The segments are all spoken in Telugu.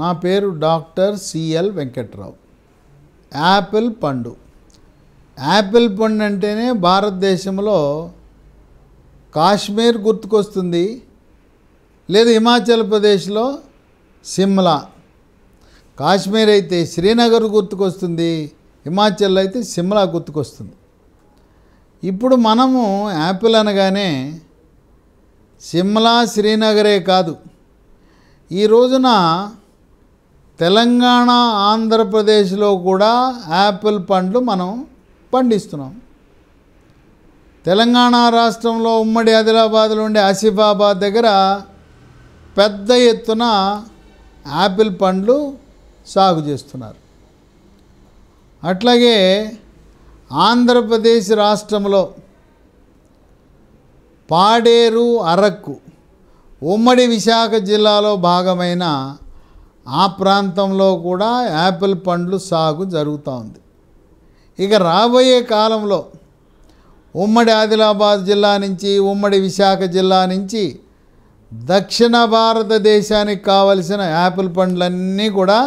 నా పేరు డాక్టర్ సిఎల్ వెంకట్రావు యాపిల్ పండు యాపిల్ పండు అంటేనే భారతదేశంలో కాశ్మీర్ గుర్తుకొస్తుంది లేదు హిమాచల్ ప్రదేశ్లో సిమ్లా కాశ్మీర్ అయితే శ్రీనగర్ గుర్తుకొస్తుంది హిమాచల్లో అయితే సిమ్లా గుర్తుకొస్తుంది ఇప్పుడు మనము యాపిల్ అనగానే సిమ్లా శ్రీనగరే కాదు ఈ రోజున తెలంగాణ ఆంధ్రప్రదేశ్లో కూడా యాపిల్ పండ్లు మనం పండిస్తున్నాం తెలంగాణ రాష్ట్రంలో ఉమ్మడి ఆదిలాబాద్లో ఉండే ఆసిఫాబాద్ దగ్గర పెద్ద ఎత్తున యాపిల్ పండ్లు సాగు చేస్తున్నారు అట్లాగే ఆంధ్రప్రదేశ్ రాష్ట్రంలో పాడేరు అరకు ఉమ్మడి విశాఖ జిల్లాలో భాగమైన ఆ ప్రాంతంలో కూడా యాపిల్ పండ్లు సాగు జరుగుతూ ఉంది ఇక రాబోయే కాలంలో ఉమ్మడి ఆదిలాబాద్ జిల్లా నుంచి ఉమ్మడి విశాఖ జిల్లా నుంచి దక్షిణ భారతదేశానికి కావలసిన యాపిల్ పండ్లన్నీ కూడా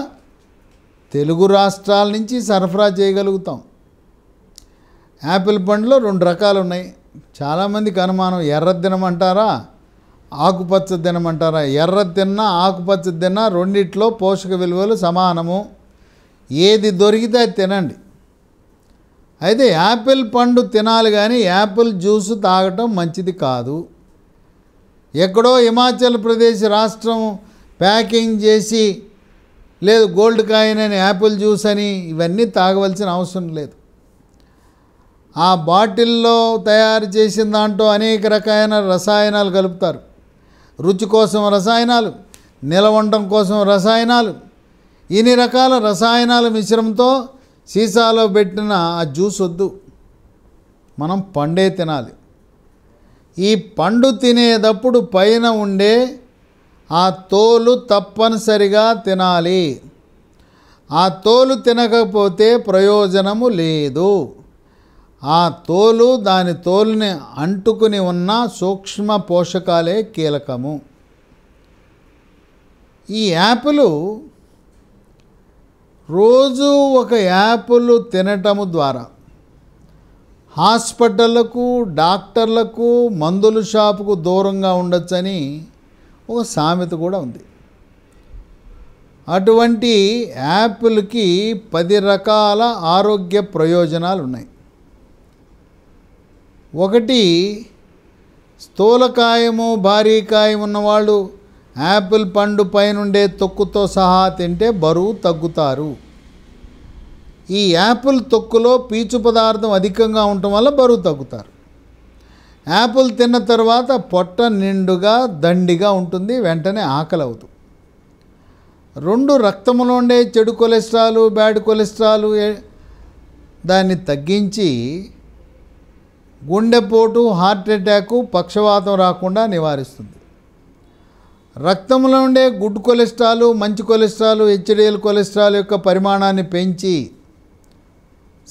తెలుగు రాష్ట్రాల నుంచి సరఫరా చేయగలుగుతాం యాపిల్ పండ్లు రెండు రకాలు ఉన్నాయి చాలామందికి అనుమానం ఎర్రదినం అంటారా ఆకుపచ్చ దినం అంటారా ఎర్ర తిన్న ఆకుపచ్చ తిన్న రెండిట్లో పోషక విలువలు సమానము ఏది దొరికితే అది తినండి అయితే యాపిల్ పండు తినాలి కానీ యాపిల్ జ్యూస్ తాగటం మంచిది కాదు ఎక్కడో హిమాచల్ ప్రదేశ్ రాష్ట్రం ప్యాకింగ్ చేసి లేదు గోల్డ్ కాయిన్ అని యాపిల్ జ్యూస్ అని ఇవన్నీ తాగవలసిన అవసరం లేదు ఆ బాటిల్లో తయారు చేసిన దాంట్లో అనేక రకాలైన రసాయనాలు కలుపుతారు రుచి కోసం రసాయనాలు నిలవండం కోసం రసాయనాలు ఇన్ని రకాల రసాయనాల మిశ్రమంతో సీసాలో పెట్టిన ఆ జ్యూస్ వద్దు మనం పండే తినాలి ఈ పండు తినేటప్పుడు పైన ఉండే ఆ తోలు తప్పనిసరిగా తినాలి ఆ తోలు తినకపోతే ప్రయోజనము లేదు ఆ తోలు దాని తోలుని అంటుకుని ఉన్న సూక్ష్మ పోషకాలే కీలకము ఈ యాపిలు రోజు ఒక యాపులు తినటము ద్వారా హాస్పిటళ్లకు డాక్టర్లకు మందుల షాపుకు దూరంగా ఉండొచ్చని ఒక సామెత కూడా ఉంది అటువంటి యాపిల్కి పది రకాల ఆరోగ్య ప్రయోజనాలు ఉన్నాయి ఒకటి స్థూలకాయము భారీ ఉన్నవాళ్ళు యాపిల్ పండు పైనుండే తొక్కుతో సహా తింటే బరువు తగ్గుతారు ఈ యాపిల్ తొక్కులో పీచు పదార్థం అధికంగా ఉండటం వల్ల బరువు తగ్గుతారు యాపిల్ తిన్న తర్వాత పొట్ట నిండుగా దండిగా ఉంటుంది వెంటనే ఆకలి అవుతుంది రెండు రక్తంలో ఉండే చెడు కొలెస్ట్రాలు బ్యాడ్ కొలెస్ట్రాలు దాన్ని తగ్గించి గుండెపోటు హార్ట్ అటాకు పక్షవాతం రాకుండా నివారిస్తుంది రక్తంలో ఉండే గుడ్ కొలెస్ట్రాల్ మంచి కొలెస్ట్రాల్ హెచ్డిఎల్ కొలెస్ట్రాల్ యొక్క పరిమాణాన్ని పెంచి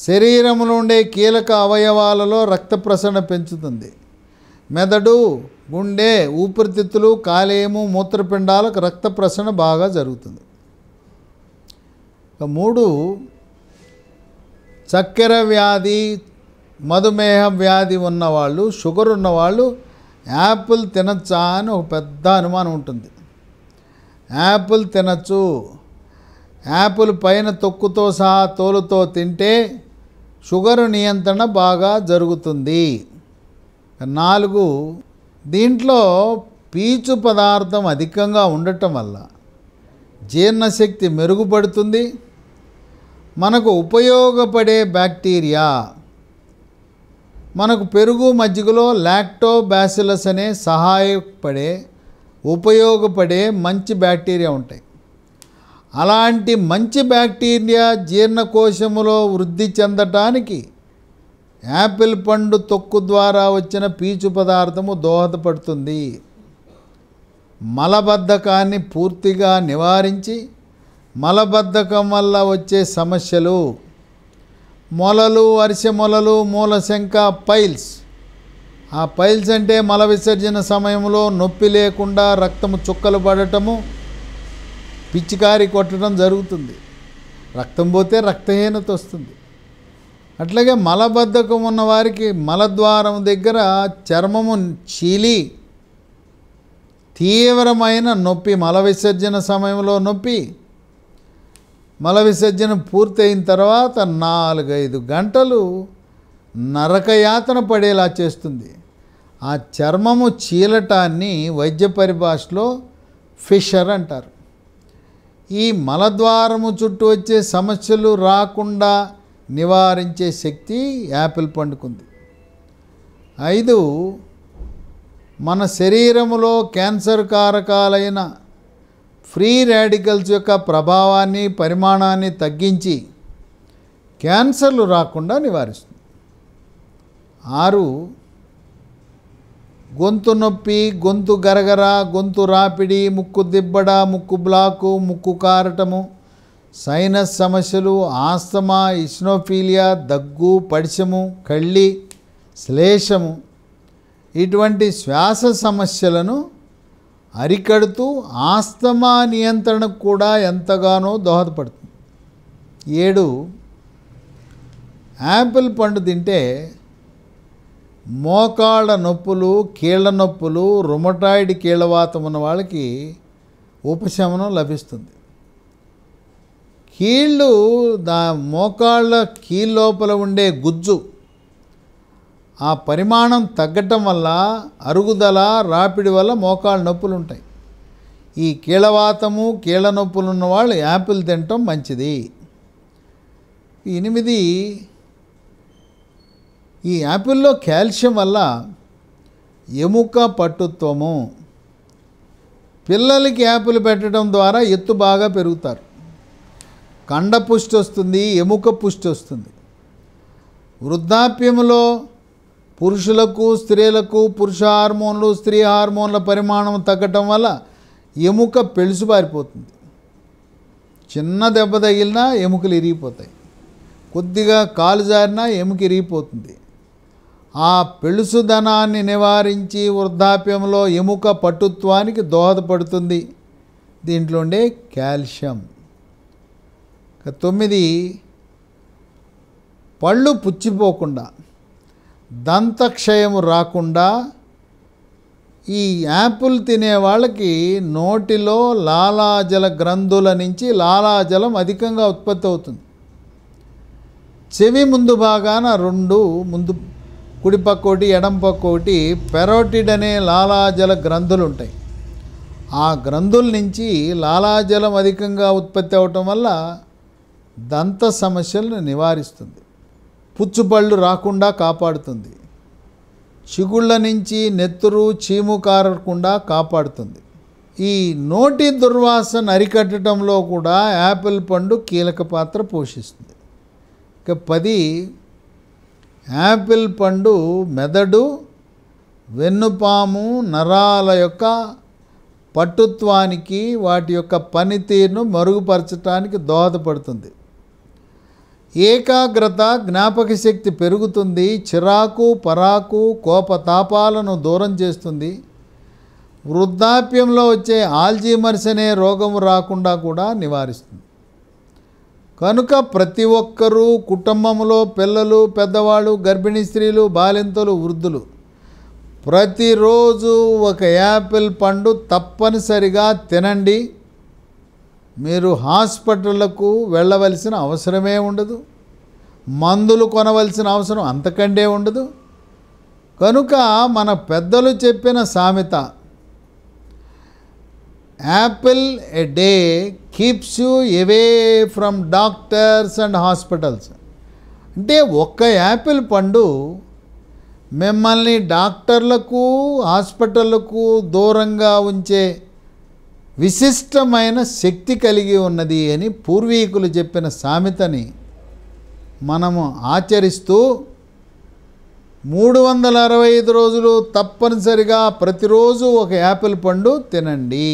శరీరంలో ఉండే కీలక అవయవాలలో రక్త ప్రసరణ పెంచుతుంది మెదడు గుండె ఊపిరితిత్తులు కాలేయము మూత్రపిండాలకు రక్త ప్రసరణ బాగా జరుగుతుంది మూడు చక్కెర వ్యాధి మధుమేహ వ్యాధి ఉన్నవాళ్ళు షుగర్ ఉన్నవాళ్ళు యాపిల్ తినచ్చా అని ఒక పెద్ద అనుమానం ఉంటుంది యాపిల్ తినచ్చు యాపిల్ పైన తొక్కుతో సహా తోలుతో తింటే షుగర్ నియంత్రణ బాగా జరుగుతుంది నాలుగు దీంట్లో పీచు పదార్థం అధికంగా ఉండటం వల్ల జీర్ణశక్తి మెరుగుపడుతుంది మనకు ఉపయోగపడే బ్యాక్టీరియా మనకు పెరుగు మజ్జిగలో లాక్టోబ్యాసిలస్ అనే సహాయపడే ఉపయోగపడే మంచి బ్యాక్టీరియా ఉంటాయి అలాంటి మంచి బ్యాక్టీరియా జీర్ణకోశములో వృద్ధి చెందటానికి యాపిల్ పండు తొక్కు ద్వారా వచ్చిన పీచు పదార్థము దోహదపడుతుంది మలబద్ధకాన్ని పూర్తిగా నివారించి మలబద్ధకం వల్ల వచ్చే సమస్యలు మొలలు అరిసె మొలలు మూల మూలశంక పైల్స్ ఆ పైల్స్ అంటే మల విసర్జన సమయంలో నొప్పి లేకుండా రక్తము చుక్కలు పడటము పిచ్చికారి కొట్టడం జరుగుతుంది రక్తం పోతే రక్తహీనత వస్తుంది అట్లాగే మలబద్ధకం ఉన్న వారికి మలద్వారం దగ్గర చర్మము చీలి తీవ్రమైన నొప్పి మల విసర్జన సమయంలో నొప్పి మల విసర్జన పూర్తయిన తర్వాత నాలుగైదు గంటలు నరకయాతన పడేలా చేస్తుంది ఆ చర్మము చీలటాన్ని వైద్య పరిభాషలో ఫిషర్ అంటారు ఈ మలద్వారము చుట్టూ వచ్చే సమస్యలు రాకుండా నివారించే శక్తి యాపిల్ పండుకుంది ఐదు మన శరీరములో క్యాన్సర్ కారకాలైన ఫ్రీ రాడికల్స్ యొక్క ప్రభావాన్ని పరిమాణాన్ని తగ్గించి క్యాన్సర్లు రాకుండా నివారిస్తుంది ఆరు గొంతు నొప్పి గొంతు గరగర గొంతు రాపిడి ముక్కు దిబ్బడ ముక్కు బ్లాకు ముక్కు కారటము సైనస్ సమస్యలు ఆస్తమా ఇస్నోఫీలియా దగ్గు పడిశము కళ్ళి శ్లేషము ఇటువంటి శ్వాస సమస్యలను అరికడుతూ ఆస్తమా నియంత్రణకు కూడా ఎంతగానో దోహదపడుతుంది ఏడు యాపిల్ పండు తింటే మోకాళ్ళ నొప్పులు కీళ్ళ నొప్పులు రుమటాయిడ్ కీళ్ళవాతం ఉన్న వాళ్ళకి ఉపశమనం లభిస్తుంది కీళ్ళు దా మోకాళ్ళ కీళ్ళ లోపల ఉండే గుజ్జు ఆ పరిమాణం తగ్గటం వల్ల అరుగుదల రాపిడి వల్ల మోకాళ్ళ నొప్పులు ఉంటాయి ఈ కీలవాతము కీళ్ళ నొప్పులు ఉన్నవాళ్ళు యాపిల్ తినటం మంచిది ఎనిమిది ఈ యాపిల్లో కాల్షియం వల్ల ఎముక పట్టుత్వము పిల్లలకి యాపిల్ పెట్టడం ద్వారా ఎత్తు బాగా పెరుగుతారు కండ పుష్టి వస్తుంది ఎముక పుష్టి వస్తుంది వృద్ధాప్యంలో పురుషులకు స్త్రీలకు పురుష హార్మోన్లు స్త్రీ హార్మోన్ల పరిమాణం తగ్గటం వల్ల ఎముక పారిపోతుంది చిన్న దెబ్బ తగిలినా ఎముకలు ఇరిగిపోతాయి కొద్దిగా కాలు జారినా ఎముక ఇరిగిపోతుంది ఆ పెళుసుధనాన్ని నివారించి వృద్ధాప్యంలో ఎముక పటుత్వానికి దోహదపడుతుంది దీంట్లో ఉండే కాల్షియం తొమ్మిది పళ్ళు పుచ్చిపోకుండా దంతక్షయము రాకుండా ఈ యాపిల్ తినే వాళ్ళకి నోటిలో లాలాజల గ్రంథుల నుంచి లాలాజలం అధికంగా ఉత్పత్తి అవుతుంది చెవి ముందు భాగాన రెండు ముందు కుడి పక్క ఒకటి ఎడం పక్క ఒకటి పెరోటిడ్ అనే లాలాజల గ్రంథులు ఉంటాయి ఆ గ్రంథుల నుంచి లాలాజలం అధికంగా ఉత్పత్తి అవటం వల్ల దంత సమస్యలను నివారిస్తుంది పుచ్చుపళ్ళు రాకుండా కాపాడుతుంది చిగుళ్ళ నుంచి నెత్తురు చీము కారకుండా కాపాడుతుంది ఈ నోటి దుర్వాసన అరికట్టడంలో కూడా యాపిల్ పండు కీలక పాత్ర పోషిస్తుంది ఇక పది యాపిల్ పండు మెదడు వెన్నుపాము నరాల యొక్క పట్టుత్వానికి వాటి యొక్క పనితీరును మరుగుపరచడానికి దోహదపడుతుంది ఏకాగ్రత జ్ఞాపక శక్తి పెరుగుతుంది చిరాకు పరాకు కోపతాపాలను దూరం చేస్తుంది వృద్ధాప్యంలో వచ్చే ఆల్జీమర్స్ అనే రోగం రాకుండా కూడా నివారిస్తుంది కనుక ప్రతి ఒక్కరూ కుటుంబంలో పిల్లలు పెద్దవాళ్ళు గర్భిణీ స్త్రీలు బాలింతలు వృద్ధులు ప్రతిరోజు ఒక యాపిల్ పండు తప్పనిసరిగా తినండి మీరు హాస్పిటళ్లకు వెళ్ళవలసిన అవసరమే ఉండదు మందులు కొనవలసిన అవసరం అంతకంటే ఉండదు కనుక మన పెద్దలు చెప్పిన సామెత apple a day keeps you away from doctors and hospitals అంటే ఒక్క యాపిల్ పండు మిమ్మల్ని డాక్టర్లకు హాస్పిటళ్లకు దూరంగా ఉంచే విశిష్టమైన శక్తి కలిగి ఉన్నది అని పూర్వీకులు చెప్పిన సామెతని మనము ఆచరిస్తూ మూడు వందల అరవై ఐదు రోజులు తప్పనిసరిగా ప్రతిరోజు ఒక యాపిల్ పండు తినండి